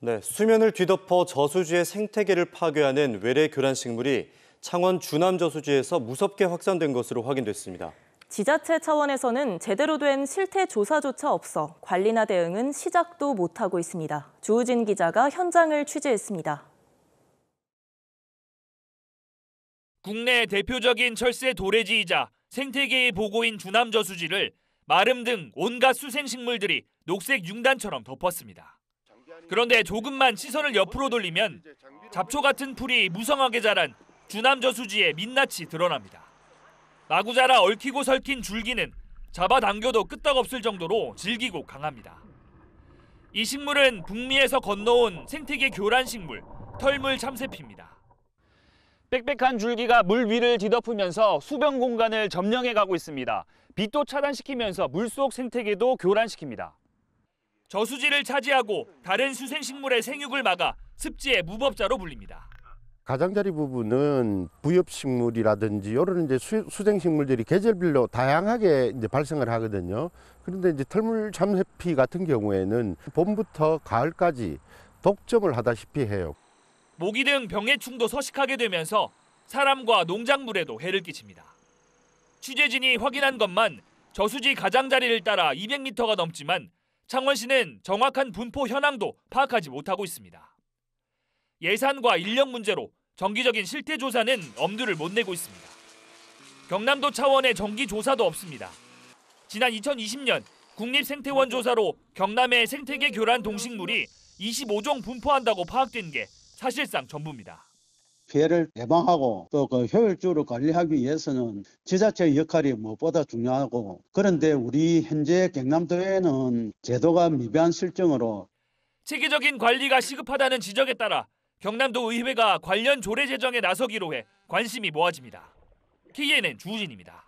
네, 수면을 뒤덮어 저수지의 생태계를 파괴하는 외래 교란식물이 창원 주남 저수지에서 무섭게 확산된 것으로 확인됐습니다. 지자체 차원에서는 제대로 된 실태 조사조차 없어 관리나 대응은 시작도 못하고 있습니다. 주우진 기자가 현장을 취재했습니다. 국내 대표적인 철새 도래지이자 생태계의 보고인 주남 저수지를 마름 등 온갖 수생식물들이 녹색 융단처럼 덮었습니다. 그런데 조금만 시선을 옆으로 돌리면 잡초 같은 풀이 무성하게 자란 주남저 수지의 민낯이 드러납니다. 마구 자라 얽히고 설킨 줄기는 잡아당겨도 끄떡없을 정도로 질기고 강합니다. 이 식물은 북미에서 건너온 생태계 교란 식물 털물 참새피입니다. 빽빽한 줄기가 물 위를 뒤덮으면서 수변 공간을 점령해 가고 있습니다. 빛도 차단시키면서 물속 생태계도 교란시킵니다. 저수지를 차지하고 다른 수생식물의 생육을 막아 습지의 무법자로 불립니다. 가장자리 부분은 부엽식물이라든지 이런 이제 수, 생식물들이 계절별로 다양하게 이제 발생을 하거든요. 그런데 이제 털물 참새피 같은 경우에는 봄부터 가을까지 독점을 하다시피 해요. 모기 등 병해충도 서식하게 되면서 사람과 농작물에도 해를 끼칩니다. 취재진이 확인한 것만 저수지 가장자리를 따라 200m가 넘지만 창원시는 정확한 분포 현황도 파악하지 못하고 있습니다. 예산과 인력 문제로 정기적인 실태 조사는 엄두를 못 내고 있습니다. 경남도 차원의 정기 조사도 없습니다. 지난 2020년 국립생태원 조사로 경남의 생태계 교란 동식물이 25종 분포한다고 파악된 게 사실상 전부입니다. 피해를 예방하고 또 그 효율적으로 관리하기 위해서는 지자체의 역할이 무엇보다 중요하고 그런데 우리 현재 경남도에는 제도가 미비한 실정으로 체계적인 관리가 시급하다는 지적에 따라 경남도 의회가 관련 조례 제정에 나서기로 해 관심이 모아집니다. KNN 주우진입니다.